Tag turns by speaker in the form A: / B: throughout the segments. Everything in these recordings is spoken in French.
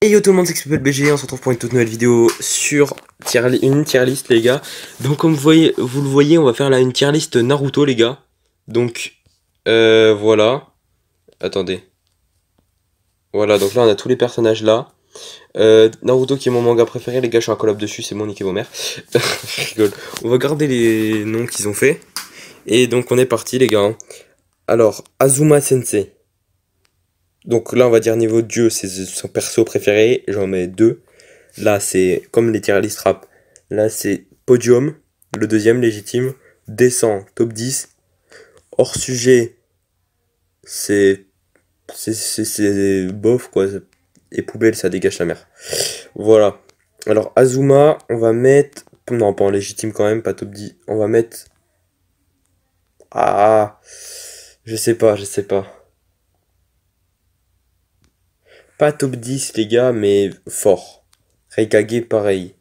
A: Et yo tout le monde, c'est XPPLBG, on se retrouve pour une toute nouvelle vidéo sur une tier list les gars. Donc comme vous, voyez, vous le voyez, on va faire là une tier list Naruto les gars. Donc euh, voilà, attendez. Voilà, donc là on a tous les personnages là. Euh, Naruto qui est mon manga préféré les gars, je suis un collab dessus, c'est mon et vos mères. je rigole. On va garder les noms qu'ils ont fait. Et donc on est parti les gars. Alors, Azuma Sensei. Donc là, on va dire niveau Dieu, c'est son perso préféré, j'en mets deux. Là, c'est comme les tirs rap. Là, c'est podium, le deuxième légitime, descend, top 10. Hors sujet, c'est. C'est bof quoi. Et poubelle, ça dégage la mer. Voilà. Alors, Azuma, on va mettre. Non, pas en légitime quand même, pas top 10. On va mettre. Ah Je sais pas, je sais pas. Pas top 10, les gars, mais fort. Rekage pareil.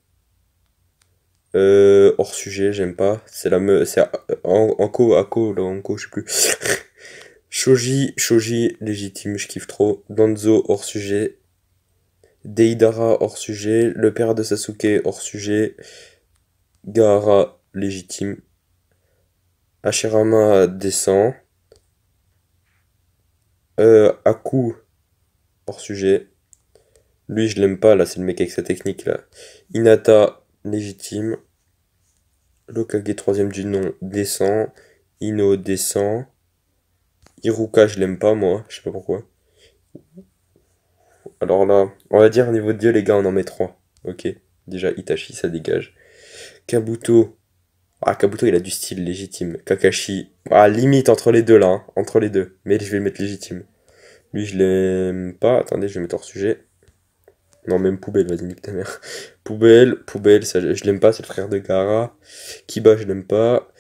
A: Euh, hors sujet, j'aime pas. C'est la me. C'est Anko, Ako, Anko, je sais plus. Shoji, Shoji, légitime, je kiffe trop. Danzo, hors sujet. Deidara, hors sujet. Le père de Sasuke, hors sujet. Gaara, légitime. Asherama descend. Euh, Aku, hors sujet. Lui, je l'aime pas, là, c'est le mec avec sa technique, là. Inata, légitime. Lokage, troisième du nom, descend. Ino, descend. Iruka, je l'aime pas, moi. Je sais pas pourquoi. Alors là, on va dire au niveau de Dieu, les gars, on en met trois, Ok. Déjà, Itachi, ça dégage. Kabuto. Ah, Kabuto, il a du style légitime. Kakashi. Ah, limite entre les deux, là. Hein, entre les deux. Mais je vais le mettre légitime. Lui, je l'aime pas. Attendez, je vais mettre hors sujet. Non, même poubelle, vas-y, nique ta mère. Poubelle, poubelle, je, l'aime pas, c'est le frère de Gara. Kiba, je l'aime pas.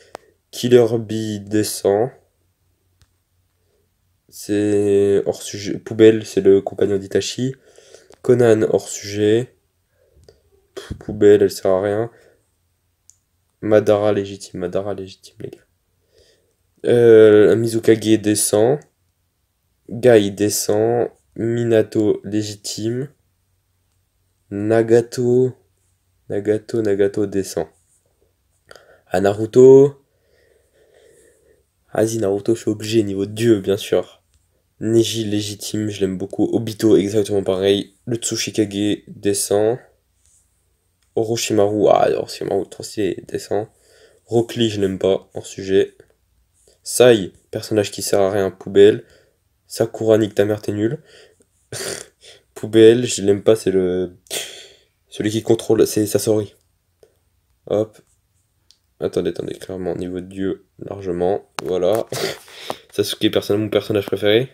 A: Killer Bee descend. C'est hors sujet. Poubelle, c'est le compagnon d'Itachi. Conan, hors sujet. Poubelle, elle sert à rien. Madara légitime, Madara légitime, les gars. Euh, Mizukage descend. Gai descend, Minato légitime, Nagato, Nagato, Nagato descend. À Naruto, Asi ah, Naruto, je suis obligé, niveau dieu, bien sûr. Neji légitime, je l'aime beaucoup. Obito, exactement pareil. Le Tsushikage descend. Orochimaru, ah, Orochimaru, trop stylé, descend. Rokli je l'aime pas, en sujet. Sai, personnage qui sert à rien, poubelle. Sakura nique ta mère, t'es nul. Poubelle, je l'aime pas, c'est le. Celui qui contrôle, c'est souris. Hop. Attendez, attendez, clairement, niveau de dieu, largement. Voilà. Sasuke est mon personnage préféré.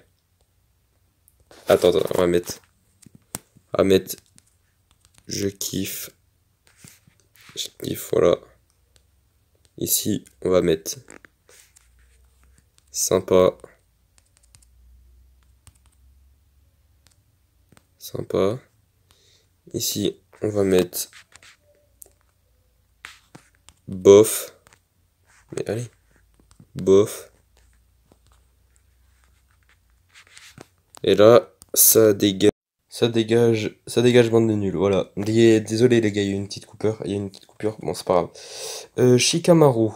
A: Attends, attends, on va mettre. On va mettre. Je kiffe. Je kiffe, voilà. Ici, on va mettre. Sympa. sympa. Ici, on va mettre bof. Mais allez, bof. Et là, ça dégage. Ça dégage, ça dégage bande de nuls, voilà. Désolé les gars, il y a une petite coupure, il y a une petite coupure, bon c'est pas grave. Euh, Shikamaru.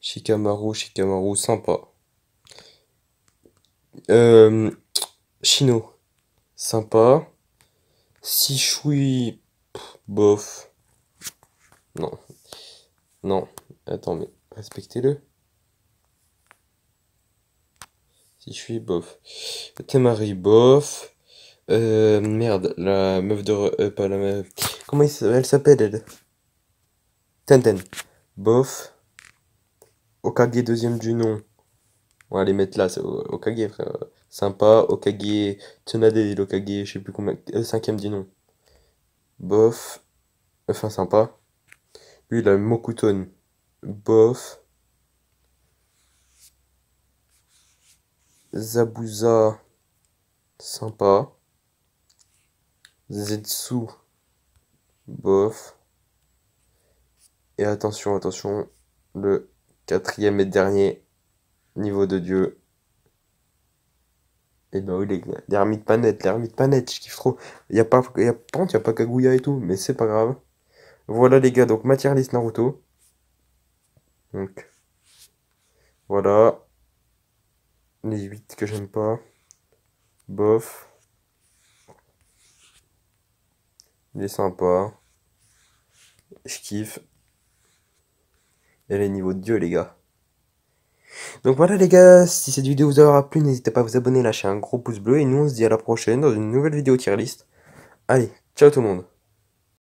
A: Shikamaru, Shikamaru, sympa. chino euh, Shino sympa. Si je suis bof. Non. Non. Attends, mais respectez-le. Si je suis bof. Temari bof. Euh, merde, la meuf de... Euh, pas la meuf... Comment elle s'appelle, elle Tenten. Bof. Okage, deuxième du nom. On va les mettre là, c'est Okage, frère. Sympa, Okage, Tsunade et je sais plus combien, euh, cinquième dit non. Bof, enfin sympa. Lui il a Mokuton, bof. Zabuza, sympa. Zetsu, bof. Et attention, attention, le quatrième et dernier niveau de Dieu, et eh bah ben oui, les gars, l'ermite panette, l'ermite panette, je kiffe trop. Y a pas, y a, pas y a pas Kaguya et tout, mais c'est pas grave. Voilà, les gars, donc matière Naruto. Donc, voilà. Les 8 que j'aime pas. Bof. Il est sympa. Je kiffe. Et les niveaux de Dieu, les gars. Donc voilà les gars, si cette vidéo vous aura plu, n'hésitez pas à vous abonner, lâcher un gros pouce bleu, et nous on se dit à la prochaine dans une nouvelle vidéo tier list. Allez, ciao tout le monde